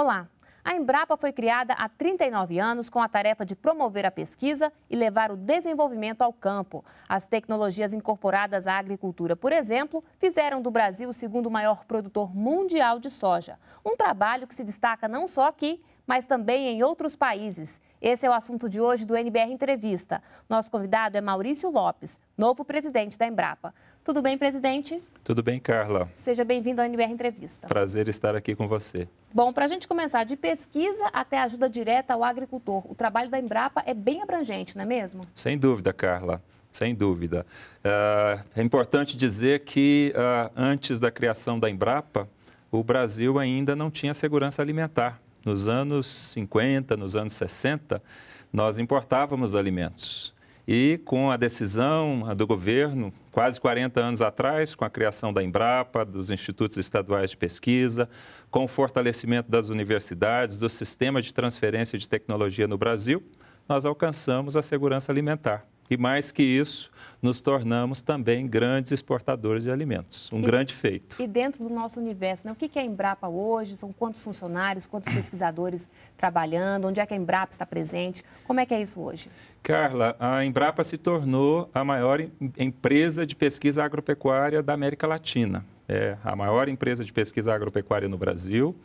Olá! A Embrapa foi criada há 39 anos com a tarefa de promover a pesquisa e levar o desenvolvimento ao campo. As tecnologias incorporadas à agricultura, por exemplo, fizeram do Brasil o segundo maior produtor mundial de soja. Um trabalho que se destaca não só aqui, mas também em outros países. Esse é o assunto de hoje do NBR Entrevista. Nosso convidado é Maurício Lopes, novo presidente da Embrapa. Tudo bem, presidente? Tudo bem, Carla. Seja bem-vindo à NBR Entrevista. Prazer estar aqui com você. Bom, para a gente começar, de pesquisa até ajuda direta ao agricultor, o trabalho da Embrapa é bem abrangente, não é mesmo? Sem dúvida, Carla. Sem dúvida. É, é importante dizer que ah, antes da criação da Embrapa, o Brasil ainda não tinha segurança alimentar. Nos anos 50, nos anos 60, nós importávamos alimentos. E com a decisão do governo, quase 40 anos atrás, com a criação da Embrapa, dos institutos estaduais de pesquisa, com o fortalecimento das universidades, do sistema de transferência de tecnologia no Brasil, nós alcançamos a segurança alimentar. E mais que isso, nos tornamos também grandes exportadores de alimentos. Um e, grande feito. E dentro do nosso universo, né? o que é a Embrapa hoje? São quantos funcionários, quantos pesquisadores trabalhando? Onde é que a Embrapa está presente? Como é que é isso hoje? Carla, a Embrapa se tornou a maior empresa de pesquisa agropecuária da América Latina. É a maior empresa de pesquisa agropecuária no Brasil.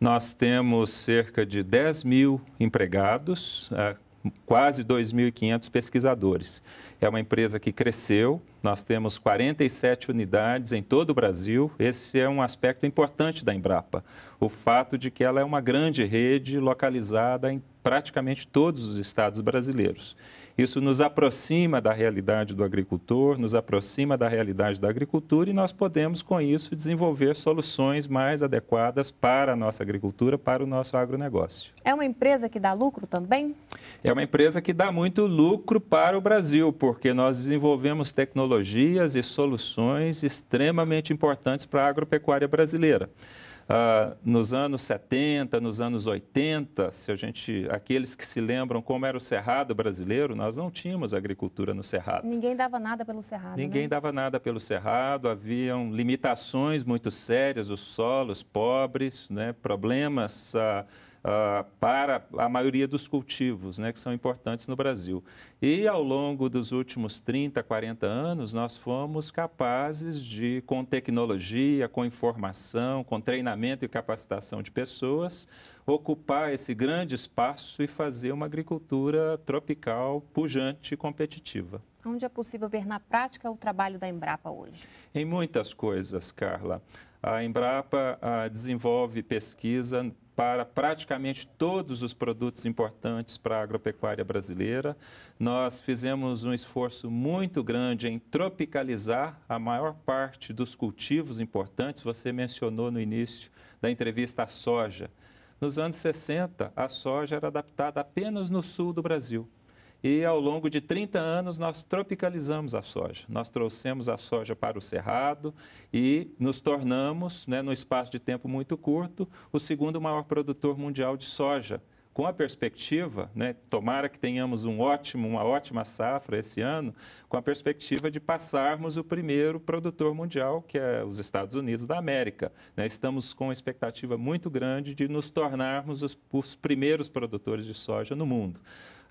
Nós temos cerca de 10 mil empregados, é, quase 2.500 pesquisadores. É uma empresa que cresceu, nós temos 47 unidades em todo o Brasil. Esse é um aspecto importante da Embrapa, o fato de que ela é uma grande rede localizada em praticamente todos os estados brasileiros. Isso nos aproxima da realidade do agricultor, nos aproxima da realidade da agricultura e nós podemos, com isso, desenvolver soluções mais adequadas para a nossa agricultura, para o nosso agronegócio. É uma empresa que dá lucro também? É uma empresa que dá muito lucro para o Brasil, porque nós desenvolvemos tecnologias e soluções extremamente importantes para a agropecuária brasileira. Uh, nos anos 70, nos anos 80, se a gente, aqueles que se lembram como era o cerrado brasileiro, nós não tínhamos agricultura no cerrado. Ninguém dava nada pelo cerrado. Ninguém né? dava nada pelo cerrado, haviam limitações muito sérias, os solos pobres, né, problemas. Uh, uh, para a maioria dos cultivos né, que são importantes no Brasil. E ao longo dos últimos 30, 40 anos, nós fomos capazes de, com tecnologia, com informação, com treinamento e capacitação de pessoas, ocupar esse grande espaço e fazer uma agricultura tropical pujante e competitiva. Onde é possível ver na prática o trabalho da Embrapa hoje? Em muitas coisas, Carla. A Embrapa desenvolve pesquisa para praticamente todos os produtos importantes para a agropecuária brasileira. Nós fizemos um esforço muito grande em tropicalizar a maior parte dos cultivos importantes. Você mencionou no início da entrevista a soja. Nos anos 60, a soja era adaptada apenas no sul do Brasil. E ao longo de 30 anos nós tropicalizamos a soja. Nós trouxemos a soja para o cerrado e nos tornamos, né, no espaço de tempo muito curto, o segundo maior produtor mundial de soja. Com a perspectiva, né, tomara que tenhamos um ótimo, uma ótima safra esse ano, com a perspectiva de passarmos o primeiro produtor mundial, que é os Estados Unidos da América. Né, estamos com uma expectativa muito grande de nos tornarmos os, os primeiros produtores de soja no mundo.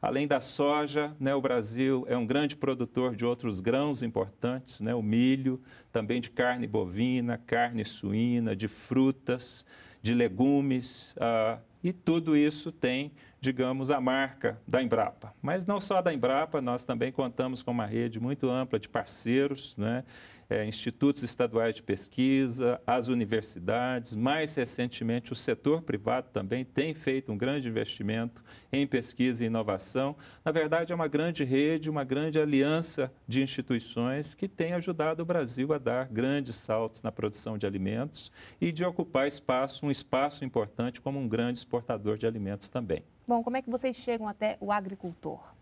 Além da soja, né, o Brasil é um grande produtor de outros grãos importantes, né, o milho, também de carne bovina, carne suína, de frutas, de legumes, ah, e tudo isso tem digamos, a marca da Embrapa. Mas não só da Embrapa, nós também contamos com uma rede muito ampla de parceiros, né? É, institutos estaduais de pesquisa, as universidades, mais recentemente o setor privado também tem feito um grande investimento em pesquisa e inovação. Na verdade, é uma grande rede, uma grande aliança de instituições que tem ajudado o Brasil a dar grandes saltos na produção de alimentos e de ocupar espaço, um espaço importante como um grande exportador de alimentos também. Bom, como é que vocês chegam até o agricultor?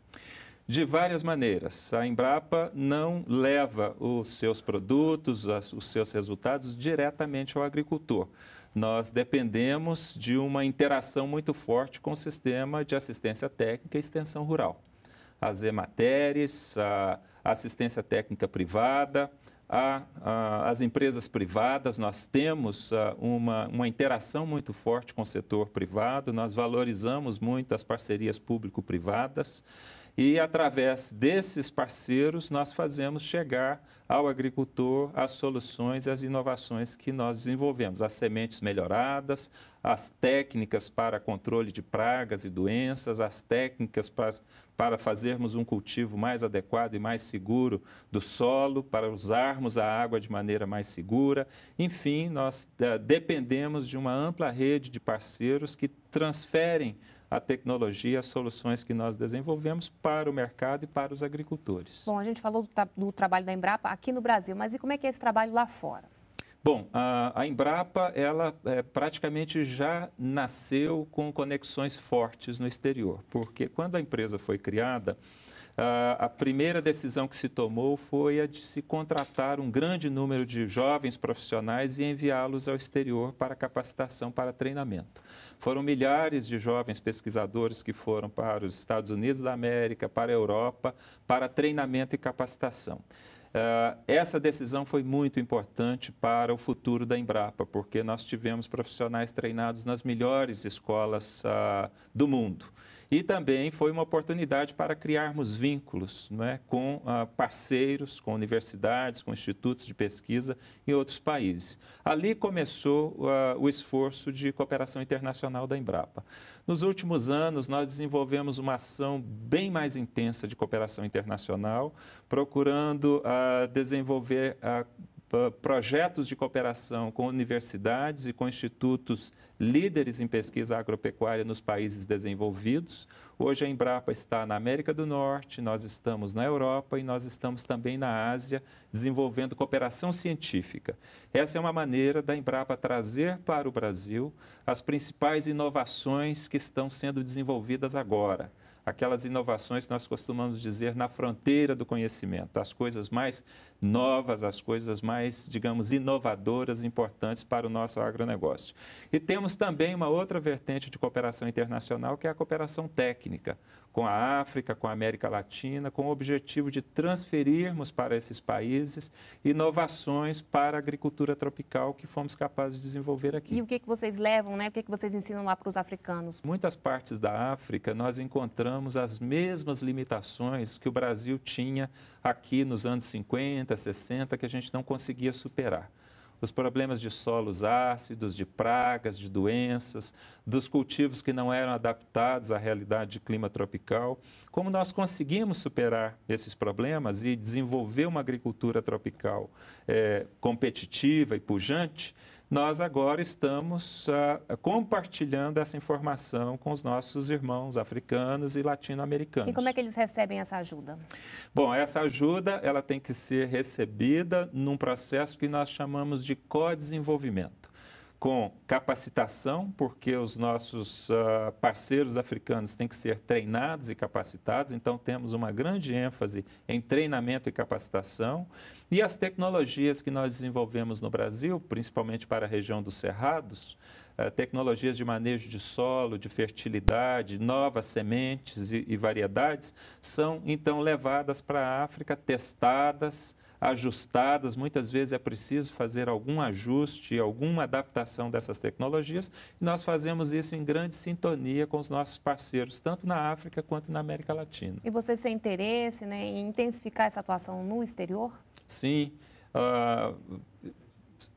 de várias maneiras. A Embrapa não leva os seus produtos, os seus resultados diretamente ao agricultor. Nós dependemos de uma interação muito forte com o sistema de assistência técnica e extensão rural. As EMATERES, a assistência técnica privada, a, a, as empresas privadas, nós temos ah, uma, uma interação muito forte com o setor privado, nós valorizamos muito as parcerias público-privadas e, através desses parceiros, nós fazemos chegar ao agricultor as soluções e as inovações que nós desenvolvemos, as sementes melhoradas, as técnicas para controle de pragas e doenças, as técnicas para, para fazermos um cultivo mais adequado e mais seguro do solo, para usarmos a água de maneira mais segura. Enfim, nós eh, dependemos de uma ampla rede de parceiros que transferem a tecnologia, as soluções que nós desenvolvemos para o mercado e para os agricultores. Bom, a gente falou do, do trabalho da Embrapa aqui no Brasil, mas e como é que é esse trabalho lá fora? Bom, a, a Embrapa, ela é, praticamente já nasceu com conexões fortes no exterior, porque quando a empresa foi criada, a primeira decisão que se tomou foi a de se contratar um grande número de jovens profissionais e enviá-los ao exterior para capacitação, para treinamento. Foram milhares de jovens pesquisadores que foram para os Estados Unidos da América, para a Europa, para treinamento e capacitação. Ah, essa decisão foi muito importante para o futuro da Embrapa, porque nós tivemos profissionais treinados nas melhores escolas ah, do mundo. E também foi uma oportunidade para criarmos vínculos não é, com ah, parceiros, com universidades, com institutos de pesquisa em outros países. Ali começou ah, o esforço de cooperação internacional da Embrapa. Nos últimos anos, nós desenvolvemos uma ação bem mais intensa de cooperação internacional, procurando ah, desenvolver ah, projetos de cooperação com universidades e com institutos líderes em pesquisa agropecuária nos países desenvolvidos. Hoje a Embrapa está na América do Norte, nós estamos na Europa e nós estamos também na Ásia desenvolvendo cooperação científica. Essa é uma maneira da Embrapa trazer para o Brasil as principais inovações que estão sendo desenvolvidas agora aquelas inovações que nós costumamos dizer na fronteira do conhecimento, as coisas mais novas, as coisas mais, digamos, inovadoras, importantes para o nosso agronegócio. E temos também uma outra vertente de cooperação internacional, que é a cooperação técnica, com a África, com a América Latina, com o objetivo de transferirmos para esses países inovações para a agricultura tropical que fomos capazes de desenvolver aqui. E o que, que vocês levam, né? o que, que vocês ensinam lá para os africanos? Muitas partes da África nós encontramos enfrentamos as mesmas limitações que o Brasil tinha aqui nos anos 50, 60, que a gente não conseguia superar. Os problemas de solos ácidos, de pragas, de doenças, dos cultivos que não eram adaptados à realidade de clima tropical. Como nós conseguimos superar esses problemas e desenvolver uma agricultura tropical é, competitiva e pujante, nós agora estamos uh, compartilhando essa informação com os nossos irmãos africanos e latino-americanos. E como é que eles recebem essa ajuda? Bom, essa ajuda ela tem que ser recebida num processo que nós chamamos de co-desenvolvimento com capacitação, porque os nossos uh, parceiros africanos têm que ser treinados e capacitados, então temos uma grande ênfase em treinamento e capacitação. E as tecnologias que nós desenvolvemos no Brasil, principalmente para a região dos Cerrados, uh, tecnologias de manejo de solo, de fertilidade, novas sementes e, e variedades, são então levadas para a África, testadas ajustadas, muitas vezes é preciso fazer algum ajuste, alguma adaptação dessas tecnologias, e nós fazemos isso em grande sintonia com os nossos parceiros, tanto na África quanto na América Latina. E você tem interesse né, em intensificar essa atuação no exterior? Sim. Uh,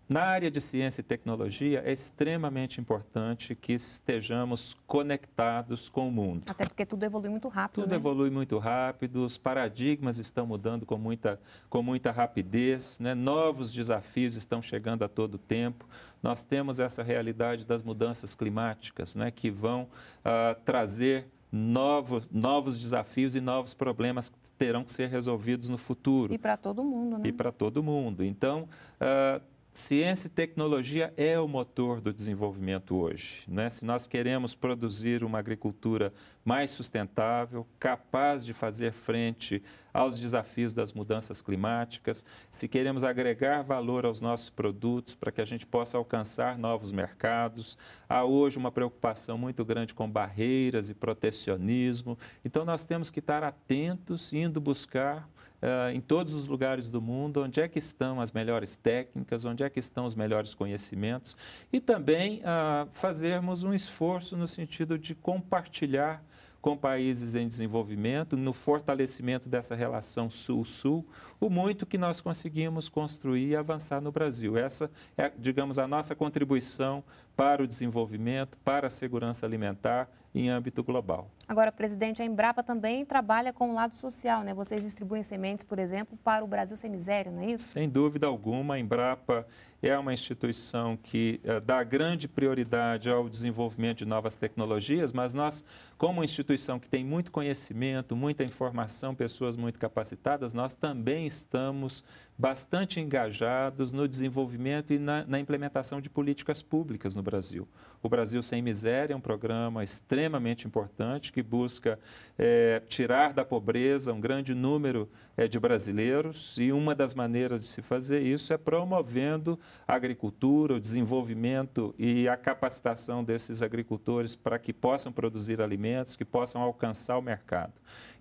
na área de ciência e tecnologia, é extremamente importante que estejamos conectados com o mundo. Até porque tudo evolui muito rápido. Tudo né? evolui muito rápido, os paradigmas estão mudando com muita, com muita rapidez, né? novos desafios estão chegando a todo tempo. Nós temos essa realidade das mudanças climáticas, né? que vão ah, trazer novos, novos desafios e novos problemas que terão que ser resolvidos no futuro. E para todo mundo, né? E para todo mundo. Então. Ah, Ciência e tecnologia é o motor do desenvolvimento hoje. Né? Se nós queremos produzir uma agricultura mais sustentável, capaz de fazer frente aos desafios das mudanças climáticas, se queremos agregar valor aos nossos produtos para que a gente possa alcançar novos mercados. Há hoje uma preocupação muito grande com barreiras e protecionismo, então nós temos que estar atentos, indo buscar Uh, em todos os lugares do mundo, onde é que estão as melhores técnicas, onde é que estão os melhores conhecimentos, e também uh, fazermos um esforço no sentido de compartilhar com países em desenvolvimento, no fortalecimento dessa relação sul-sul, o muito que nós conseguimos construir e avançar no Brasil. Essa é, digamos, a nossa contribuição para o desenvolvimento, para a segurança alimentar em âmbito global. Agora, presidente, a Embrapa também trabalha com o lado social, né? Vocês distribuem sementes, por exemplo, para o Brasil sem miséria, não é isso? Sem dúvida alguma, a Embrapa é uma instituição que uh, dá grande prioridade ao desenvolvimento de novas tecnologias, mas nós, como instituição que tem muito conhecimento, muita informação, pessoas muito capacitadas, nós também estamos bastante engajados no desenvolvimento e na, na implementação de políticas públicas no Brasil. O Brasil Sem Miséria é um programa extremamente importante que busca é, tirar da pobreza um grande número é, de brasileiros e uma das maneiras de se fazer isso é promovendo a agricultura, o desenvolvimento e a capacitação desses agricultores para que possam produzir alimentos, que possam alcançar o mercado.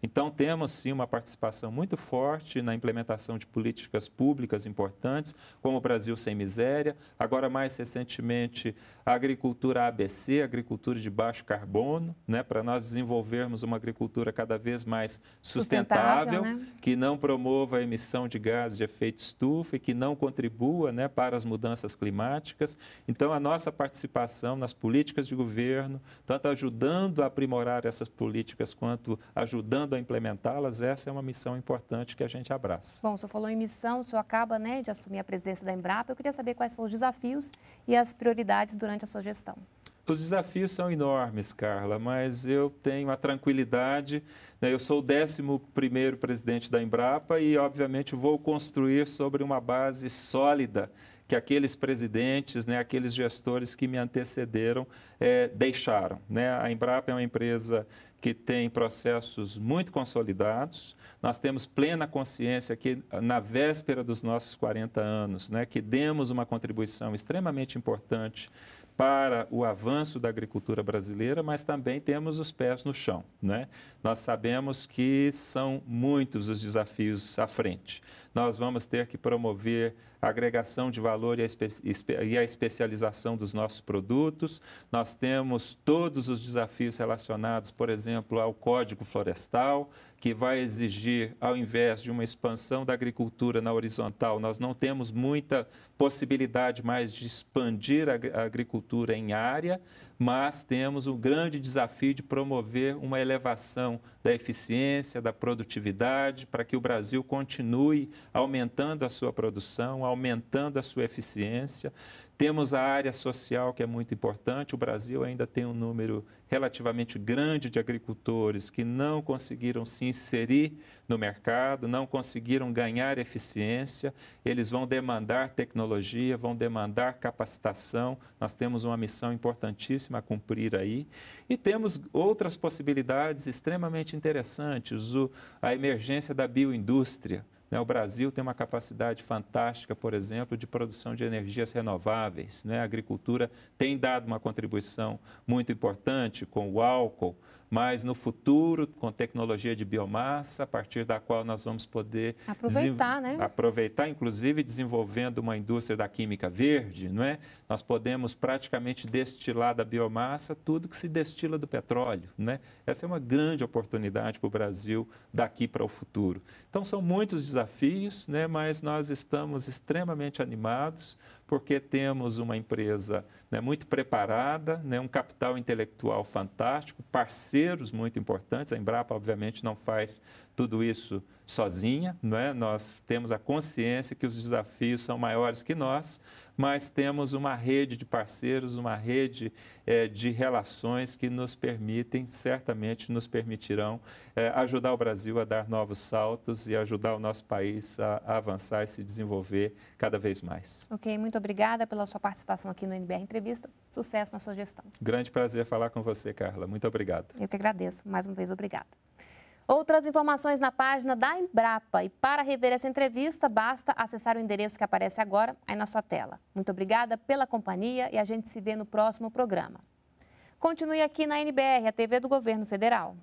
Então, temos sim uma participação muito forte na implementação de políticas públicas importantes, como o Brasil Sem Miséria, agora mais recentemente a agricultura agricultura ABC, agricultura de baixo carbono, né, para nós desenvolvermos uma agricultura cada vez mais sustentável, sustentável né? que não promova a emissão de gases de efeito estufa e que não contribua né, para as mudanças climáticas. Então, a nossa participação nas políticas de governo, tanto ajudando a aprimorar essas políticas quanto ajudando a implementá-las, essa é uma missão importante que a gente abraça. Bom, o senhor falou em missão, o senhor acaba né, de assumir a presidência da Embrapa. Eu queria saber quais são os desafios e as prioridades durante a sua gestão. Os desafios são enormes, Carla, mas eu tenho a tranquilidade. Né? Eu sou o 11 presidente da Embrapa e, obviamente, vou construir sobre uma base sólida que aqueles presidentes, né, aqueles gestores que me antecederam eh, deixaram. Né? A Embrapa é uma empresa que tem processos muito consolidados. Nós temos plena consciência que, na véspera dos nossos 40 anos, né, que demos uma contribuição extremamente importante para o avanço da agricultura brasileira, mas também temos os pés no chão. Né? Nós sabemos que são muitos os desafios à frente. Nós vamos ter que promover a agregação de valor e a, espe e a especialização dos nossos produtos. Nós temos todos os desafios relacionados, por exemplo, exemplo, ao Código Florestal, que vai exigir, ao invés de uma expansão da agricultura na horizontal, nós não temos muita possibilidade mais de expandir a agricultura em área, mas temos o um grande desafio de promover uma elevação da eficiência, da produtividade, para que o Brasil continue aumentando a sua produção, aumentando a sua eficiência. Temos a área social, que é muito importante. O Brasil ainda tem um número relativamente grande de agricultores que não conseguiram se inserir no mercado, não conseguiram ganhar eficiência. Eles vão demandar tecnologia, vão demandar capacitação. Nós temos uma missão importantíssima a cumprir aí. E temos outras possibilidades extremamente interessantes: a emergência da bioindústria né? O Brasil tem uma capacidade fantástica, por exemplo, de produção de energias renováveis. Né? A agricultura tem dado uma contribuição muito importante com o álcool, mas no futuro, com tecnologia de biomassa, a partir da qual nós vamos poder aproveitar, né? aproveitar inclusive desenvolvendo uma indústria da química verde, não é? Nós podemos praticamente destilar da biomassa tudo que se destila do petróleo, né? Essa é uma grande oportunidade para o Brasil daqui para o futuro. Então são muitos desafios, né? Mas nós estamos extremamente animados porque temos uma empresa né, muito preparada, né, um capital intelectual fantástico, parceiros muito importantes. A Embrapa, obviamente, não faz tudo isso sozinha. Né? Nós temos a consciência que os desafios são maiores que nós, mas temos uma rede de parceiros, uma rede é, de relações que nos permitem, certamente nos permitirão, é, ajudar o Brasil a dar novos saltos e ajudar o nosso país a, a avançar e se desenvolver cada vez mais. Ok, muito obrigada pela sua participação aqui no NBR Entrevista entrevista. Sucesso na sua gestão. Grande prazer falar com você, Carla. Muito obrigado. Eu que agradeço. Mais uma vez, obrigada. Outras informações na página da Embrapa. E para rever essa entrevista, basta acessar o endereço que aparece agora aí na sua tela. Muito obrigada pela companhia e a gente se vê no próximo programa. Continue aqui na NBR, a TV do Governo Federal.